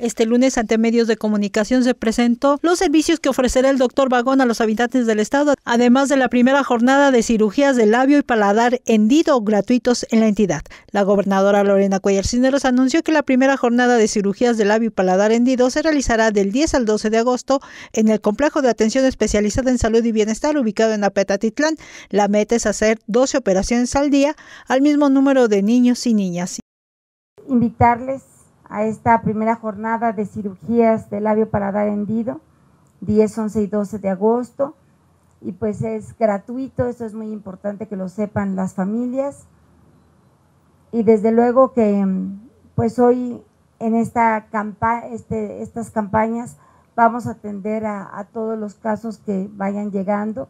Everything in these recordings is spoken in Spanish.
Este lunes ante medios de comunicación se presentó los servicios que ofrecerá el doctor Vagón a los habitantes del estado, además de la primera jornada de cirugías de labio y paladar hendido gratuitos en la entidad. La gobernadora Lorena Cuellar Cisneros anunció que la primera jornada de cirugías de labio y paladar hendido se realizará del 10 al 12 de agosto en el complejo de atención especializada en salud y bienestar ubicado en Apetatitlán. La meta es hacer 12 operaciones al día al mismo número de niños y niñas. Invitarles a esta primera jornada de cirugías de labio para dar hendido, 10, 11 y 12 de agosto. Y pues es gratuito, eso es muy importante que lo sepan las familias. Y desde luego que mm, pues hoy en esta este, estas campañas vamos a atender a todos los casos que vayan llegando.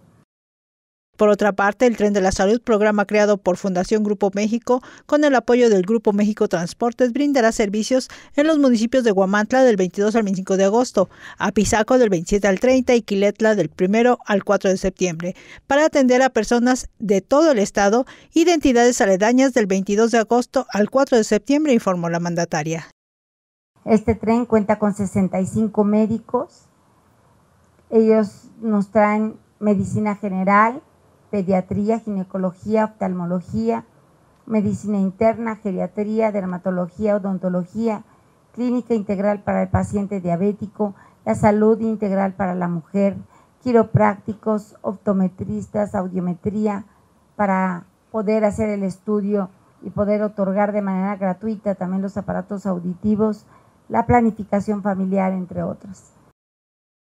Por otra parte, el Tren de la Salud, programa creado por Fundación Grupo México con el apoyo del Grupo México Transportes, brindará servicios en los municipios de Guamantla del 22 al 25 de agosto, Apizaco del 27 al 30 y Quiletla del 1 al 4 de septiembre, para atender a personas de todo el estado y de entidades aledañas del 22 de agosto al 4 de septiembre, informó la mandataria. Este tren cuenta con 65 médicos. Ellos nos traen medicina general, pediatría, ginecología, oftalmología, medicina interna, geriatría, dermatología, odontología, clínica integral para el paciente diabético, la salud integral para la mujer, quiroprácticos, optometristas, audiometría, para poder hacer el estudio y poder otorgar de manera gratuita también los aparatos auditivos, la planificación familiar, entre otras.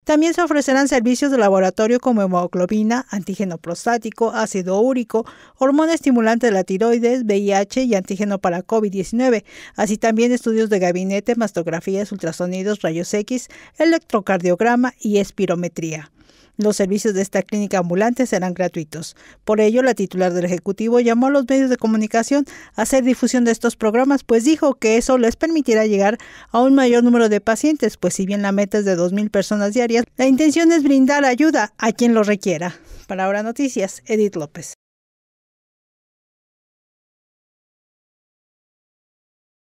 También se ofrecerán servicios de laboratorio como hemoglobina, antígeno prostático, ácido úrico, hormona estimulante de la tiroides, VIH y antígeno para COVID-19, así también estudios de gabinete, mastografías, ultrasonidos, rayos X, electrocardiograma y espirometría. Los servicios de esta clínica ambulante serán gratuitos. Por ello, la titular del Ejecutivo llamó a los medios de comunicación a hacer difusión de estos programas, pues dijo que eso les permitirá llegar a un mayor número de pacientes, pues si bien la meta es de 2.000 personas diarias, la intención es brindar ayuda a quien lo requiera. Para ahora noticias, Edith López.